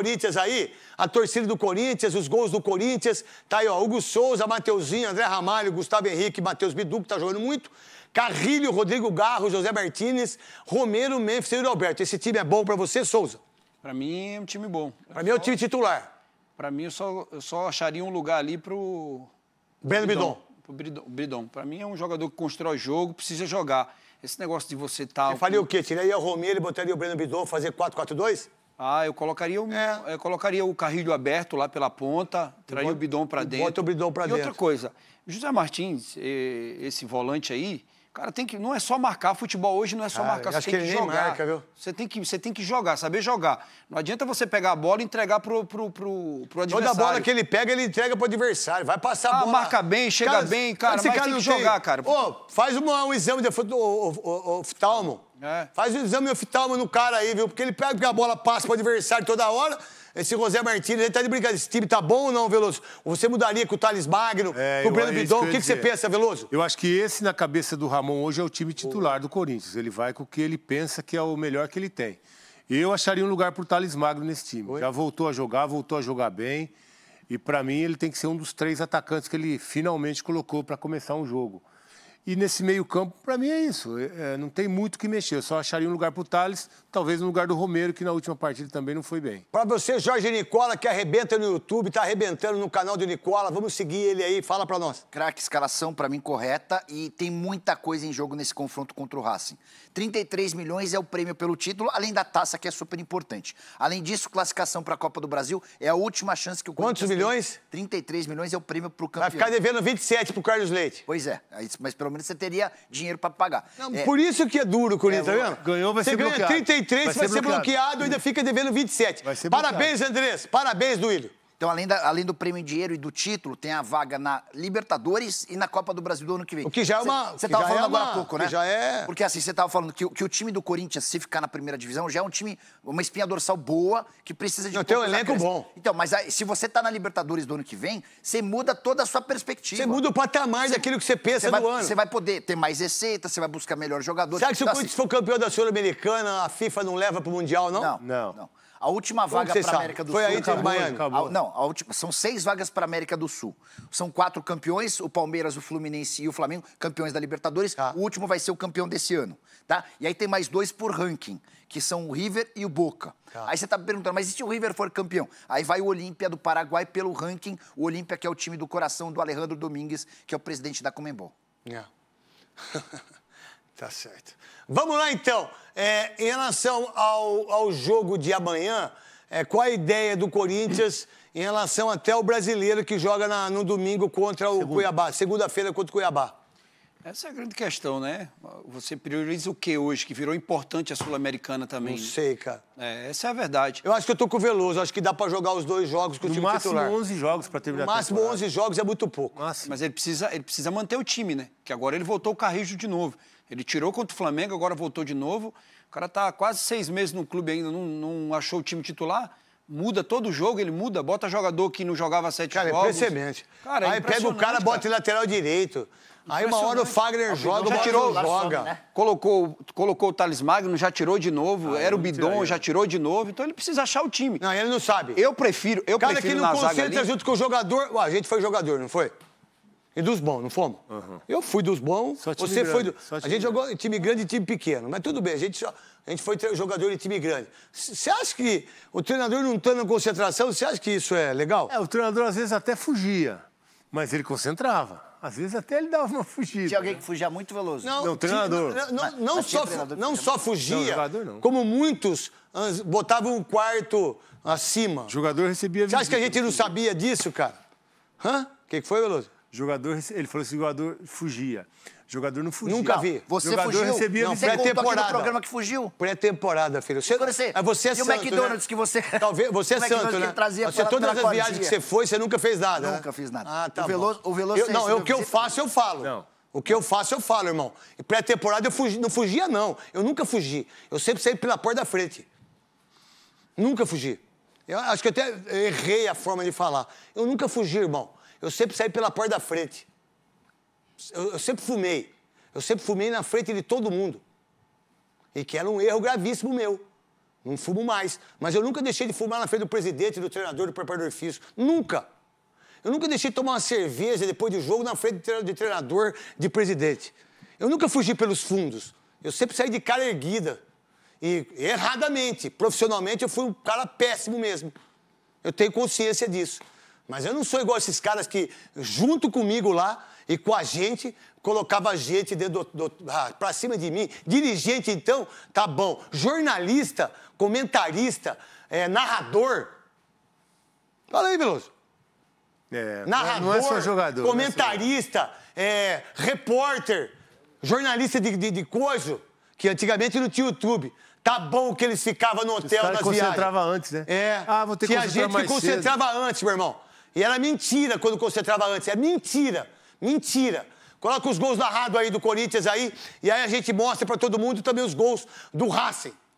Corinthians aí, a torcida do Corinthians, os gols do Corinthians. Tá aí, ó, Hugo Souza, Mateuzinho, André Ramalho, Gustavo Henrique, Matheus Bidu, que tá jogando muito. Carrilho, Rodrigo Garro, José Martínez, Romero, Memphis e Alberto. Esse time é bom para você, Souza? Para mim é um time bom. Para mim é o time titular. Para mim eu só, eu só acharia um lugar ali pro Breno Bidon. Bidon. Bidon. Para mim é um jogador que constrói jogo, precisa jogar. Esse negócio de você tal. Tá, você o quê? Tiraria o Romero e botaria o Breno Bidon, fazer 4-4-2? Ah, eu colocaria, um, é. eu colocaria o carrilho aberto lá pela ponta, traria o bidão para dentro. Bota o bidão para dentro. E outra coisa, José Martins, esse volante aí, cara, tem que não é só marcar futebol hoje, não é só marcar, você tem que, que jogar. Marca, viu? Você tem que você tem que jogar, saber jogar. Não adianta você pegar a bola e entregar pro pro, pro, pro adversário. Toda bola que ele pega, ele entrega pro adversário. Vai passar ah, a bola. marca bem, chega cara, bem, cara, mas cara tem que jogar, tem... cara. Ô, faz uma, um exame de oftalmo. É. Faz o exame oftalmo no cara aí, viu? Porque ele pega porque a bola passa pro adversário toda hora. Esse José Martins, ele tá de brincadeira. Esse time tá bom ou não, Veloso? Você mudaria com o Thales Magno, é, com o Breno é Bidon? O que, que, você pensa, Veloso? Eu acho que esse, na cabeça do Ramon, hoje é o time titular do Corinthians. Ele vai com o que ele pensa que é o melhor que ele tem. Eu acharia um lugar pro Thales Magno nesse time. Oi? Já voltou a jogar, voltou a jogar bem. E para mim, ele tem que ser um dos três atacantes que ele finalmente colocou para começar um jogo. E nesse meio campo, para mim é isso. É, é, não tem muito o que mexer. Eu só acharia um lugar para o Thales, talvez no lugar do Romero, que na última partida também não foi bem. Para você, Jorge Nicola, que arrebenta no YouTube, está arrebentando no canal do Nicola. Vamos seguir ele aí. Fala para nós. Craque, escalação para mim correta e tem muita coisa em jogo nesse confronto contra o Racing. 33 milhões é o prêmio pelo título, além da taça, que é super importante. Além disso, classificação para a Copa do Brasil é a última chance que o Quantos milhões? 33 milhões é o prêmio para o campeão. Vai ficar devendo 27 para o Carlos Leite. Pois é, mas pelo pelo menos você teria dinheiro para pagar. Não, é... Por isso que é duro, Corinthians, é, tá vendo? Ganhou, vai você ser ganha bloqueado. 33, vai, vai ser, bloqueado. e ainda fica devendo 27. Parabéns, Andrés. Parabéns, Duílio. Então, além, da, além do prêmio em dinheiro e do título, tem a vaga na Libertadores e na Copa do Brasil do ano que vem. O que já é uma. Você estava é falando é agora há pouco, né? já é. Porque assim, você estava falando que, que, o time do Corinthians, se ficar na primeira divisão, já é um time, uma espinha dorsal boa, que precisa de. Não, tem um elenco bom. Então, mas aí, se você está na Libertadores do ano que vem, você muda toda a sua perspectiva. Você muda o patamar você, daquilo que você pensa do ano. Você vai poder ter mais receita, você vai buscar melhor jogador. Sabe que se o então, Corinthians assim for campeão da Sul-Americana, a FIFA não leva para o Mundial, não? Não. não. não. A última Como vaga para a América do Foi Sul. Foi aí acabou, Miami. Acabou. A, não, a última, são seis vagas para a América do Sul. São quatro campeões: o Palmeiras, o Fluminense e o Flamengo, campeões da Libertadores. Tá. O último vai ser o campeão desse ano. Tá? E aí tem mais dois por ranking, que são o River e o Boca. Tá. Aí você está perguntando, mas e se o River for campeão? Aí vai o Olímpia do Paraguai pelo ranking. O Olímpia, que é o time do coração do Alejandro Domingues, que é o presidente da Comembol. Yeah. É. Tá certo. Vamos lá então. É, em relação ao, ao jogo de amanhã, é, qual a ideia do Corinthians em relação até ao brasileiro que joga na, no domingo contra o Segunda. Cuiabá, segunda-feira contra o Cuiabá? Essa é a grande questão, né? Você prioriza o que hoje, que virou importante a Sul-Americana também? Não sei, cara. É, essa é a verdade. Eu acho que eu tô com o Veloso, acho que dá para jogar os dois jogos com no o time máximo titular. máximo 11 jogos para terminar No máximo temporada. 11 jogos é muito pouco. Máximo. Mas ele precisa, ele precisa manter o time, né? Que agora ele voltou o Carrijo de novo. Ele tirou contra o Flamengo, agora voltou de novo. O cara tá quase seis meses no clube ainda, não, não achou o time titular muda todo jogo, ele muda, bota jogador que não jogava sete cara, é jogos. Cara, é impressionante. aí pega o cara, cara. bota em lateral direito. Aí uma hora o Fagner joga, já tirou, joga. Né? Colocou, colocou o Thales Magno, já tirou de novo. Ah, era o Bidon, já tirou de novo. Então ele precisa achar o time. Não, ele não sabe. Eu prefiro, eu cara prefiro que não concentra junto com o jogador... Ué, a gente foi jogador, não foi? e dos bons, não fomos? Uhum. Eu fui dos bons, você grande, foi do... A gente grande. jogou em time grande e time pequeno, mas tudo bem, a gente, só... a gente foi jogador de time grande. Você acha que o treinador não estando tá na concentração, você acha que isso é legal? É, o treinador às vezes até fugia, mas ele concentrava. Às vezes até ele dava uma fugida. Tinha alguém né? que fugia muito veloso. Não, não treinador. Não, não, não mas, só, treinador não só fugia, não, como muitos botavam um quarto acima. O jogador recebia... Você acha que a gente não sabia disso, cara? Hã? O que, que foi, Veloso? Jogador, ele falou assim, jogador fugia. Jogador não fugia. Nunca vi. Você jogador fugiu. recebia não, você temporada aqui no programa que fugiu. Pré-temporada, filho. Você, você, ah, você é e santo, o né? McDonald's né? que você... Talvez, você é santo, né? Trazia você, todas as viagens que você foi, você nunca fez nada, né? Nunca né? fiz nada. Ah, tá o Veloso, o Veloso eu, Não, eu, o que eu faço, eu falo. Não. O que eu faço, eu falo, irmão. E pré-temporada eu fugi, não fugia, não. Eu nunca fugi. Eu sempre saí pela porta da frente. Nunca fugi. Eu acho que até errei a forma de falar. Eu nunca fugi, irmão eu sempre saí pela porta da frente. Eu, eu sempre fumei. Eu sempre fumei na frente de todo mundo. E que era um erro gravíssimo meu. Não fumo mais. Mas eu nunca deixei de fumar na frente do presidente, do treinador, do preparador físico. Nunca. Eu nunca deixei de tomar uma cerveja depois do jogo na frente de treinador, de presidente. Eu nunca fugi pelos fundos. Eu sempre saí de cara erguida. E erradamente, profissionalmente, eu fui um cara péssimo mesmo. Eu tenho consciência disso. Mas eu não sou igual esses caras que, junto comigo lá e com a gente, colocava gente ah, para cima de mim. Dirigente, então, tá bom. Jornalista, comentarista, é, narrador. Fala aí, Veloso. É, narrador, é- não é só jogador. Né? Comentarista, é repórter, jornalista de, de, de coisa, que antigamente não tinha YouTube. Tá bom que eles ficavam no hotel nas viagens. concentrava antes, né? É. Ah, vou ter que a gente que concentrava cedo. antes, meu irmão. E era mentira quando concentrava antes. É mentira, mentira. Coloca os gols narrados aí do Corinthians aí, e aí a gente mostra para todo mundo também os gols do Racing.